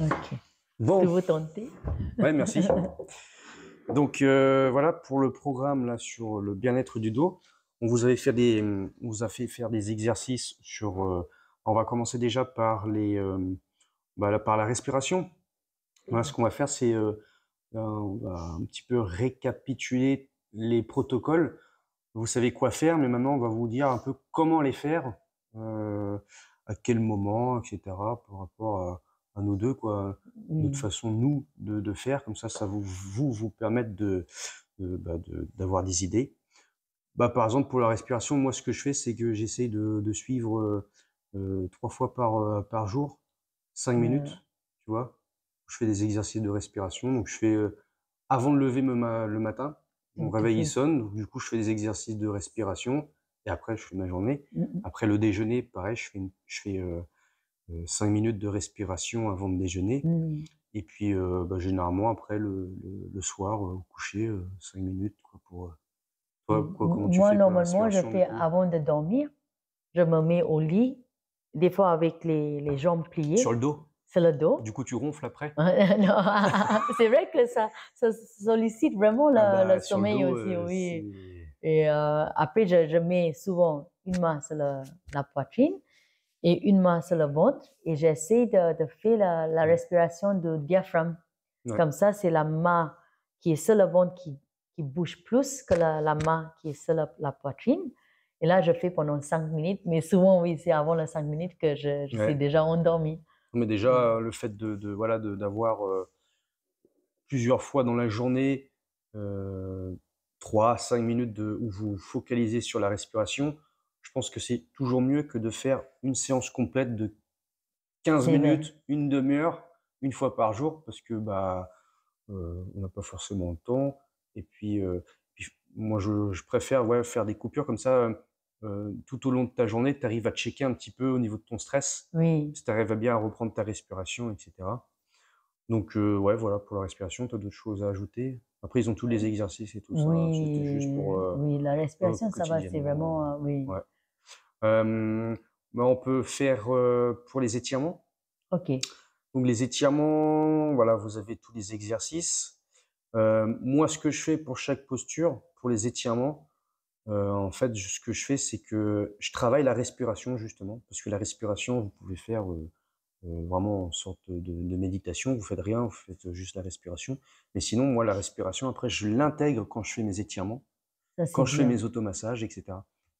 Ok. Bon. vous tenter. Ouais, merci. Donc euh, voilà pour le programme là sur le bien-être du dos. On vous avait fait des, on vous a fait faire des exercices sur. Euh, on va commencer déjà par les, euh, bah, par la respiration. ce qu'on va faire, c'est un petit peu récapituler les protocoles. Vous savez quoi faire, mais maintenant on va vous dire un peu comment les faire, à quel moment, etc. Par rapport à à nous deux, quoi, notre mmh. façon, nous, de, de, faire. Comme ça, ça vous, vous, vous permettre bah, de, d'avoir de, des idées. Bah, par exemple, pour la respiration, moi, ce que je fais, c'est que j'essaye de, suivre euh, euh, trois fois par, euh, par jour, cinq mmh. minutes, tu vois. Je fais des exercices de respiration. Donc, je fais avant de lever le matin, mon réveil il sonne. Donc, du coup, je fais des exercices de respiration et après, je fais ma journée. Mmh. Après le déjeuner, pareil, je fais, je fais 5 euh, minutes de respiration avant de déjeuner. Mmh. Et puis, euh, bah, généralement, après, le, soir, euh, au coucher, 5 minutes pour... Moi, normalement, je fais avant de dormir, je me mets au lit, des fois avec les, les jambes pliées. Sur le dos c'est le dos. Du coup, tu ronfles après C'est vrai que ça, sollicite vraiment ah bah, le sommeil aussi, oui. Et après, je, mets souvent une main sur la poitrine et une main sur le ventre et j'essaie de, de, faire la, respiration du diaphragme. Comme ça, c'est la main qui est sur le ventre qui, qui bouge plus que la, main qui est sur la, poitrine. Et là, je fais pendant 5 minutes, mais souvent, oui, c'est avant les 5 minutes que je, suis déjà endormi. Mais déjà, le fait de, de voilà d'avoir euh, plusieurs fois dans la journée euh, 3 5 minutes de, où vous focalisez sur la respiration, je pense que c'est toujours mieux que de faire une séance complète de 15 minutes, une demi-heure, une fois par jour, parce que bah, euh, on n'a pas forcément le temps. Et puis, euh, moi, je, préfère ouais, faire des coupures comme ça. Euh, tout au long de ta journée, tu arrives à checker un petit peu au niveau de ton stress, oui. si tu arrives à bien à reprendre ta respiration, etc. Donc, ouais, voilà, pour la respiration, tu as d'autres choses à ajouter Après, ils ont tous les exercices et tout ça. Hein, oui, la respiration, ça va, c'est vraiment... oui. Euh, bah, on peut faire euh, pour les étirements. Ok. Donc les étirements, voilà, vous avez tous les exercices. Euh, moi, ce que je fais pour chaque posture, pour les étirements, en fait, ce que je fais, c'est que je travaille la respiration justement, parce que la respiration, vous pouvez faire vraiment en sorte de, méditation. Vous faites rien, vous faites juste la respiration. Mais sinon, moi, la respiration, après, je l'intègre quand je fais mes étirements, quand je fais mes automassages, etc.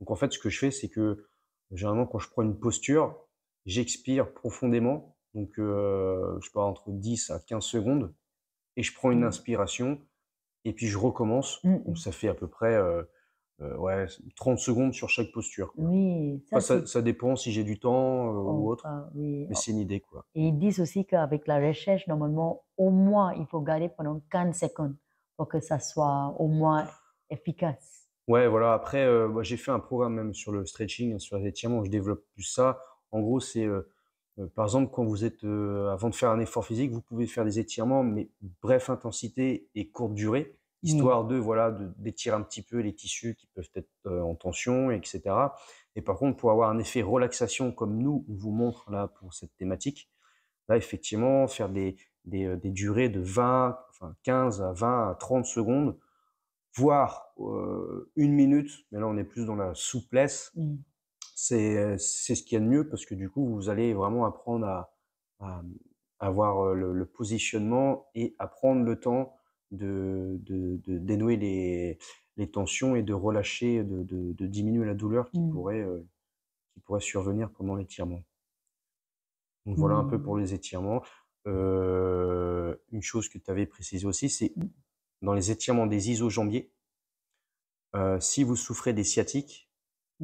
Donc en fait, ce que je fais, c'est que généralement, quand je prends une posture, j'expire profondément, donc euh, je parle entre 10 à 15 secondes, et je prends une mmh. inspiration, et puis je recommence. Mmh, donc mmh. ça fait à peu près euh, euh, ouais, 30 secondes sur chaque posture. Oui, ça, dépend si j'ai du temps oh, ou autre, ah, mais c'est une idée. Quoi. Et ils disent aussi qu'avec la recherche, normalement, au moins, il faut garder pendant 15 secondes pour que ça soit au moins efficace. Ouais, voilà. Après, euh, bah, j'ai fait un programme même sur le stretching, sur les étirements, je développe plus ça. En gros, c'est euh, euh, par exemple quand vous êtes avant de faire un effort physique, vous pouvez faire des étirements, mais bref intensité et courte durée, mmh. histoire de voilà d'étirer un petit peu les tissus qui peuvent être en tension, etc. Et par contre, pour avoir un effet relaxation comme nous, on vous montre là pour cette thématique, là effectivement, faire des, des, des durées de 20, enfin 15 à 20 à 30 secondes voir euh, une minute, mais là on est plus dans la souplesse, mm. euh, c'est ce qu'il y a de mieux parce que du coup vous allez vraiment apprendre à, avoir euh, le, positionnement et à prendre le temps de, de, dénouer les, les, tensions et de relâcher, de, de diminuer la douleur qui, mm. pourrait, qui pourrait survenir pendant l'étirement. Donc voilà un peu mm. pour les étirements. une chose que tu avais précisé aussi, c'est dans les étirements des iso-jambiers. Euh, si vous souffrez des sciatiques,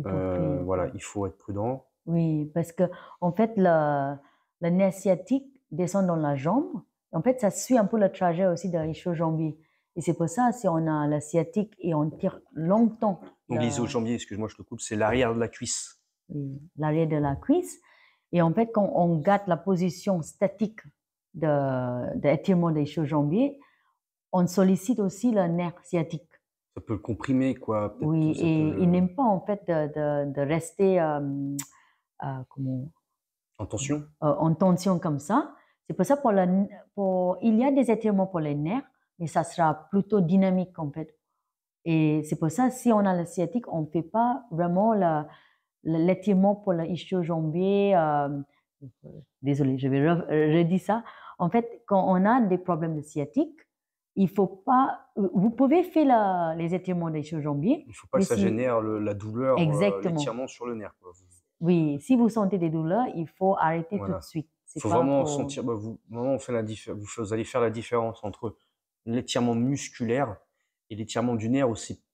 euh, voilà, il faut être prudent. Oui, parce que en fait, la nerf sciatique descend dans la jambe. En fait, ça suit un peu le trajet aussi de l'iso-jambier. Et c'est pour ça, si on a la sciatique et on tire longtemps. Donc, excuse-moi, je te coupe, c'est l'arrière de la cuisse. l'arrière de la cuisse. Et en fait, quand on gâte la position statique de, de des iso-jambiers, on sollicite aussi le nerf sciatique. Ça peut le comprimer, quoi. Oui, et il n'aime pas, en fait, de, rester euh, euh, comment... en tension. Euh, en tension comme ça. C'est pour ça, pour, le, pour il y a des étirements pour les nerfs, mais ça sera plutôt dynamique, en fait. Et c'est pour ça, si on a le sciatique, on ne fait pas vraiment l'étirement pour l'ischio-jambier. désolé, je vais redire ça. En fait, quand on a des problèmes de sciatique, il faut pas. Euh, vous pouvez faire les étirements des jambiers. Il ne faut pas que ça génère la douleur, euh, exactement. sur le nerf. Oui, si vous sentez des douleurs, il faut arrêter tout de suite. Il faut vraiment sentir. Bah, vous, fait la vous, allez faire la différence entre l'étirement musculaire et l'étirement du nerf.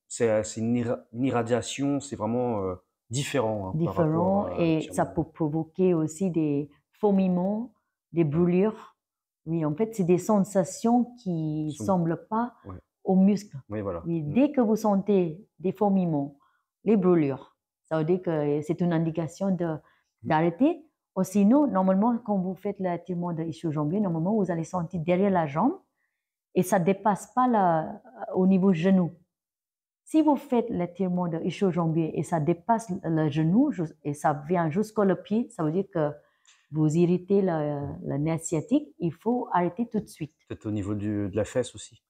C'est une, irradiation, c'est vraiment euh, différent. Hein, différent, et ça peut provoquer aussi des fourmillements, des brûlures. Oui, en fait, c'est des sensations qui ne semblent pas aux muscles. Oui, mm. dès que vous sentez des fourmillements, les brûlures, ça veut dire que c'est une indication mm. d'arrêter. Ou sinon, normalement, quand vous faites l'attirement de ischio-jambier, normalement, vous allez sentir derrière la jambe et ça ne dépasse pas au niveau genou. Si vous faites l'attirement de ischio-jambier et ça dépasse le genou et ça vient jusqu'au pied, ça veut dire que vous irritez la nez sciatique, il faut arrêter tout de suite. Peut-être au niveau du, de la fesse aussi.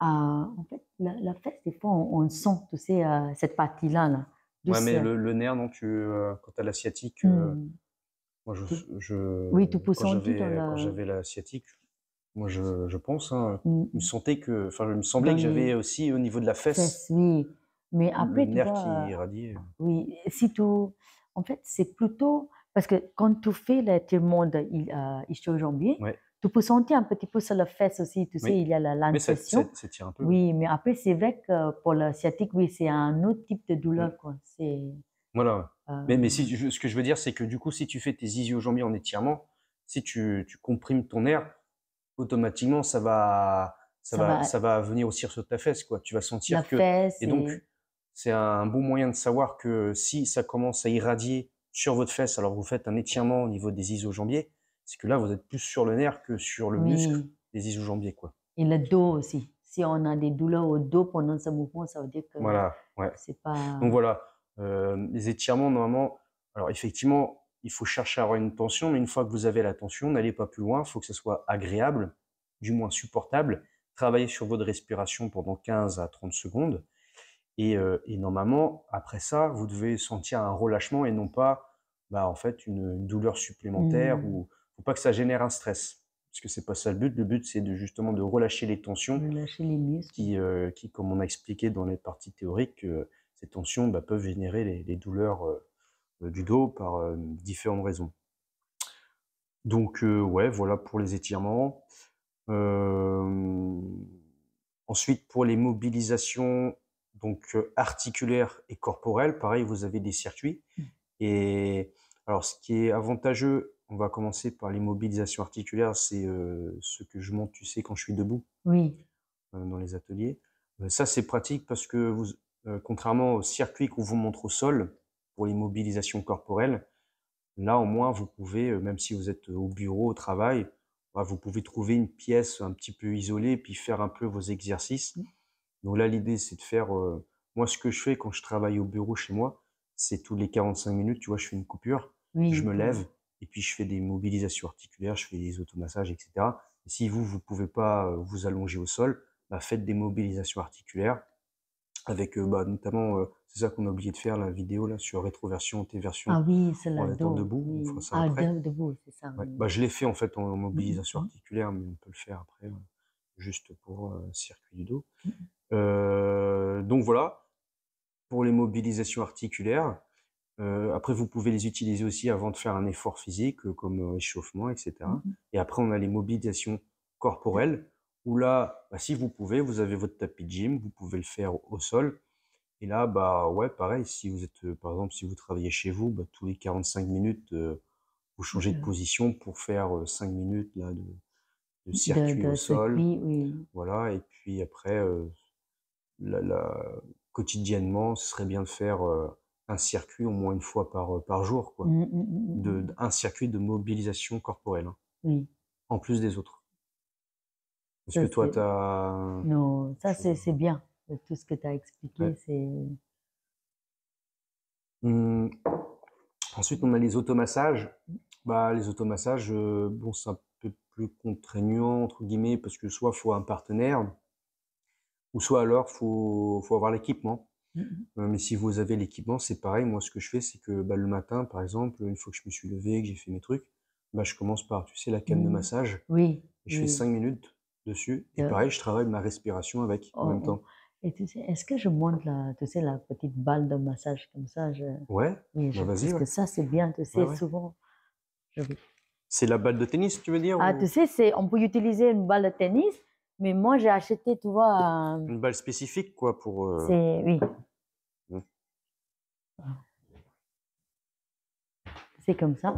Ah, en fait, la, fesse, des fois, on, sent tu sais, euh, cette partie-là. Là, ouais, mais le, le, nerf, non, euh, quand tu as la sciatique, euh, hmm. moi, je, Oui, tout poussant. Quand j'avais la... sciatique, moi, je, je pense, je hein, hmm. me sentais que, enfin, il me semblait que j'avais aussi au niveau de la fesse. fesse oui, mais après, le nerf qui irradiait. Oui, si tout. En fait, c'est plutôt parce que quand tu fais l'étirement de monde il euh, tu peux sentir un petit peu sur la fesse aussi, tu sais, il y a la Mais ça, un peu. Oui, mais après, c'est vrai que pour le sciatique, oui, c'est un autre type de douleur. Quoi. Voilà. Euh, mais, mais euh, ce que je veux dire, c'est que du coup, si tu fais tes ischio-jambiers en étirement, si tu, tu, comprimes ton air, automatiquement, ça va, ça, va, ça va venir aussi sur ta fesse. Quoi. Tu vas sentir la que. Fesse et donc, c'est un bon moyen de savoir que si ça commence à irradier sur votre fesse, alors vous faites un étirement au niveau des iso-jambiers, c'est que là, vous êtes plus sur le nerf que sur le muscle des iso-jambiers. Quoi. Et le dos aussi. Si on a des douleurs au dos pendant ce mouvement, ça veut dire que voilà, c'est pas... Donc voilà, euh, les étirements, normalement, alors effectivement, il faut chercher à avoir une tension, mais une fois que vous avez la tension, n'allez pas plus loin, il faut que ce soit agréable, du moins supportable. Travaillez sur votre respiration pendant 15 à 30 secondes. Euh, et, normalement, après ça, vous devez sentir un relâchement et non pas, bah, en fait, une, douleur supplémentaire mmh. ou faut pas que ça génère un stress, parce que c'est pas ça le but. Le but, c'est de justement de relâcher les tensions, relâcher les muscles, qui, euh, qui, comme on a expliqué dans les parties théoriques, euh, ces tensions bah, peuvent générer les, les douleurs du dos par différentes raisons. Donc, ouais, voilà pour les étirements. Ensuite, pour les mobilisations donc euh, articulaire et corporel, Pareil, vous avez des circuits. Mmh. Et alors, ce qui est avantageux, on va commencer par les mobilisations articulaires, c'est euh, ce que je monte, tu sais, quand je suis debout. Euh, dans les ateliers. ça, c'est pratique parce que vous, contrairement au circuit qu'on vous montre au sol pour les mobilisations corporelles, là, au moins, vous pouvez, même si vous êtes au bureau, au travail, bah, vous pouvez trouver une pièce un petit peu isolée puis faire un peu vos exercices. Mmh. Donc là, l'idée, c'est de faire. Euh, moi, ce que je fais quand je travaille au bureau chez moi, c'est tous les 45 minutes, tu vois, je fais une coupure, je me lève, et puis je fais des mobilisations articulaires, je fais des automassages, etc. si vous, vous ne pouvez pas euh, vous allonger au sol, bah, faites des mobilisations articulaires, avec euh, bah, notamment, c'est ça qu'on a oublié de faire, la vidéo là, sur rétroversion, T-version. Ah oui, c'est la vidéo. debout. ah, debout, c'est ça. Bah, je l'ai fait en fait en mhm, mobilisation mhm. articulaire, mais on peut le faire après, juste pour circuit du dos. Mhm. Euh, donc voilà, pour les mobilisations articulaires. Euh, après, vous pouvez les utiliser aussi avant de faire un effort physique, euh, comme échauffement, etc. Mm-hmm. Et après, on a les mobilisations corporelles, où là, bah, si vous pouvez, vous avez votre tapis de gym, vous pouvez le faire au sol. Et là, bah ouais, pareil, si vous êtes, par exemple, si vous travaillez chez vous, bah, tous les 45 minutes, vous changez de mm-hmm. position pour faire 5 minutes là, de, circuit au sol. Voilà, et puis après, quotidiennement, ce serait bien de faire euh, un circuit au moins une fois par, euh, par jour, quoi. Mmh, mmh, mmh, de, un circuit de mobilisation corporelle, hein. en plus des autres. Parce que toi, tu as. Non, ça, c'est bien. Euh, tout ce que tu as expliqué, c'est. Ensuite, on a les automassages. Bah, les automassages, bon, c'est un peu plus contraignant, entre guillemets, parce que soit il faut un partenaire, ou soit alors faut faut avoir l'équipement. Mm-hmm. Euh, mais si vous avez l'équipement, c'est pareil. Moi, ce que je fais, c'est que bah, le matin, par exemple, une fois que je me suis levé, que j'ai fait mes trucs, bah, je commence par, tu sais, la canne de mm-hmm. massage. Oui. Je fais cinq minutes dessus. Et pareil, je travaille ma respiration avec en même oh, temps. Oh. Et est-ce que je monte la, tu sais, la petite balle de massage comme ça je... Ouais. Oui, bah, vas-y. Parce que ça, c'est bien, tu sais, souvent. C'est la balle de tennis, tu veux dire Ah, tu sais, on peut utiliser une balle de tennis mais moi, j'ai acheté, tu vois. Une balle spécifique, quoi, pour. Euh, c'est. Oui. Mmh. C'est comme ça.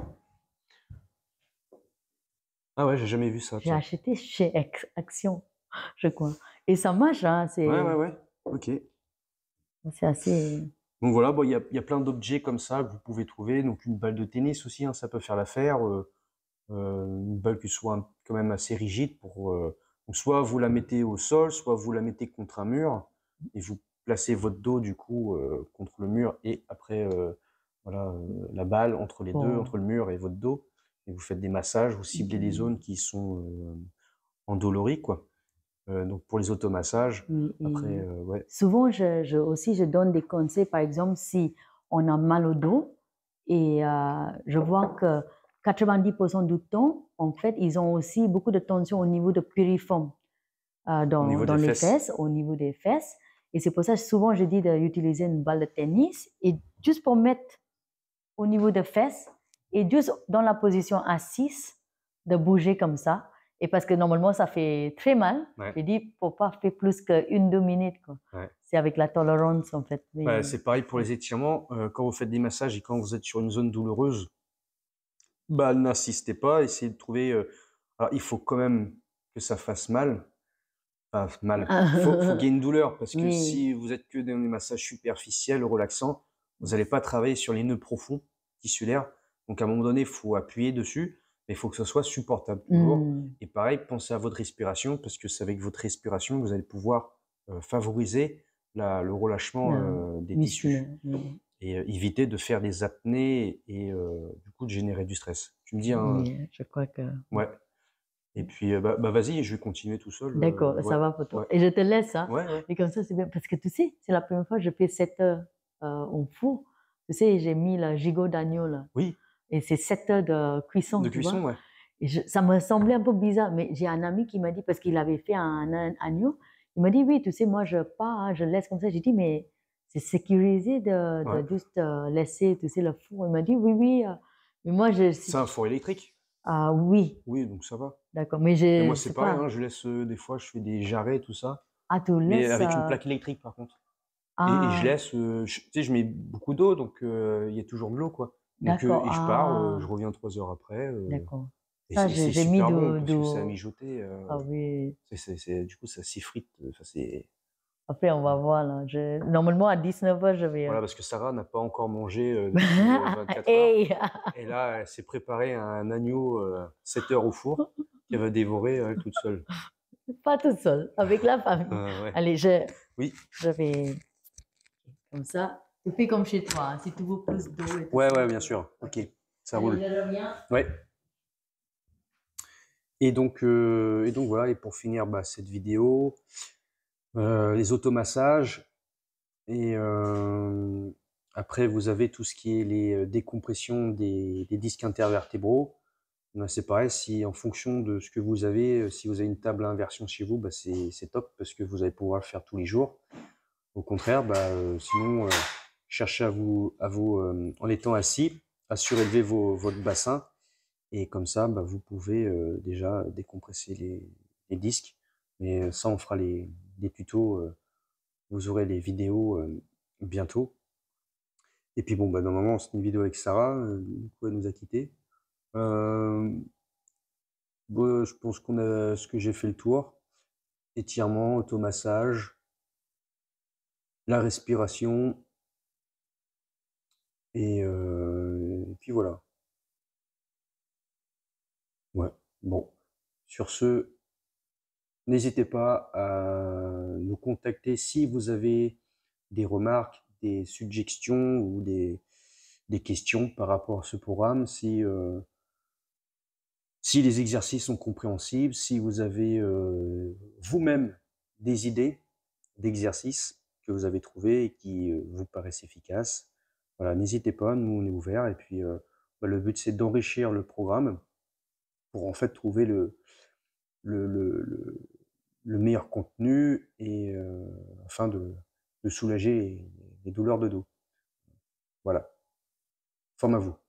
Ah ouais, j'ai jamais vu ça. J'ai acheté chez Action, je crois. Et ça marche, hein. C'est... Ouais, ouais, ouais. Ok. C'est assez. Donc voilà, il y, a, y, a, plein d'objets comme ça que vous pouvez trouver. Donc une balle de tennis aussi, hein, ça peut faire l'affaire. Euh, euh, une balle qui soit quand même assez rigide pour soit vous la mettez au sol, soit vous la mettez contre un mur et vous placez votre dos du coup euh, contre le mur et après euh, voilà euh, la balle entre les deux, entre le mur et votre dos et vous faites des massages, vous ciblez les zones qui sont endolories quoi. donc pour les automassages, mm, mm. après, ouais. Souvent, je, aussi, je donne des conseils. Par exemple, si on a mal au dos et je vois que 90% du temps, en fait, ils ont aussi beaucoup de tension au niveau de piriforme euh, dans, les fesses. au niveau des fesses. Et c'est pour ça que souvent, je dis d'utiliser une balle de tennis et juste pour mettre au niveau des fesses et juste dans la position assise, de bouger comme ça. Et parce que normalement, ça fait très mal. Je dis, pour pas faire plus qu'une, deux minutes. C'est avec la tolérance, en fait. Bah, c'est pareil pour les étirements. Euh, quand vous faites des massages et quand vous êtes sur une zone douloureuse, bah, n'insistez pas, essayez de trouver. Euh, il faut quand même que ça fasse mal. Enfin, mal. Il ah. faut, qu'il y ait une douleur, parce que si vous êtes que dans des massages superficiels, relaxants, vous n'allez pas travailler sur les nœuds profonds tissulaires. Donc, à un moment donné, il faut appuyer dessus, mais il faut que ce soit supportable toujours. Mmh. Et pareil, pensez à votre respiration, parce que c'est avec votre respiration que vous allez pouvoir euh, favoriser le relâchement euh, des tissus et euh, éviter de faire des apnées et euh, du coup de générer du stress. Tu me dis un. Hein, oui, je crois que. Ouais. Et puis, euh, bah, bah, vas-y, je vais continuer tout seul. D'accord, ça va, pour toi. Et je te laisse. Hein. Ouais, et comme ça, c'est bien. Parce que tu sais, c'est la première fois que je fais 7 heures euh, au four. Tu sais, j'ai mis le gigot d'agneau là. Oui. Et c'est 7 heures de cuisson. De cuisson, ouais. Et ça me semblait un peu bizarre, mais j'ai un ami qui m'a dit, parce qu'il avait fait un, agneau, il m'a dit, oui, tu sais, moi, je pars, hein, je laisse comme ça. J'ai dit, mais c'est sécurisé de, juste euh, laisser tu sais, le four. Il m'a dit oui, oui. Euh, mais moi, je. C'est un four électrique. Ah oui. Oui, donc ça va. D'accord, mais j'ai. Moi, c'est pareil. Pas... Hein, je laisse euh, des fois, je fais des jarrets, tout ça. Ah, tu laisses. Mais avec une plaque électrique, par contre. Et, je ah. laisse. tu sais, je mets beaucoup d'eau, donc il y a toujours de l'eau, quoi. et je pars, ah. je reviens trois heures après. D'accord. Ça, j'ai mis bon de, parce que ça mijoté. ah oui. c'est du coup, ça s'effrite. Enfin, c'est après, on va voir. Là. Normalement, à 19h, je vais. Euh, voilà, parce que Sarah n'a pas encore mangé euh, 24 euh, h Et là, elle s'est préparée un agneau 7 euh, heures au four qu'elle va dévorer toute seule. Pas toute seule, avec la famille. Allez, je... Oui. je vais. Comme ça. Tu fais comme chez toi, hein, si tu veux plus d'eau. Ouais, ouais, bien sûr. Ok, ça roule. Ouais. Et donc, et donc voilà, et pour finir bah, cette vidéo, euh, les automassages, et euh, après vous avez tout ce qui est les euh, décompressions des, disques intervertébraux. Ben, c'est pareil, si en fonction de ce que vous avez, si vous avez une table à inversion chez vous, ben, c'est top parce que vous allez pouvoir le faire tous les jours. Au contraire, ben, sinon, cherchez à vous, en étant assis, à surélever votre bassin. Et comme ça, vous pouvez déjà décompresser les, disques. Mais ça, on fera les, des tutos, euh, vous aurez les vidéos euh, bientôt. Et puis bon, bah, normalement, c'est une vidéo avec Sarah, euh, du coup, elle nous a quittés. je pense qu'on a ce que j'ai fait le tour. Étirement, automassage, la respiration. Et, et puis voilà. Ouais. Bon. Sur ce, N'hésitez pas à nous contacter si vous avez des remarques, des suggestions ou des, questions par rapport à ce programme, si, euh, si les exercices sont compréhensibles, si vous avez euh, vous-même des idées d'exercices que vous avez trouvés et qui euh, vous paraissent efficaces. Voilà, n'hésitez pas, nous on est ouverts et puis bah, le but c'est d'enrichir le programme pour en fait trouver le, le le meilleur contenu et euh, afin de, de soulager les douleurs de dos. Voilà. Forme à vous.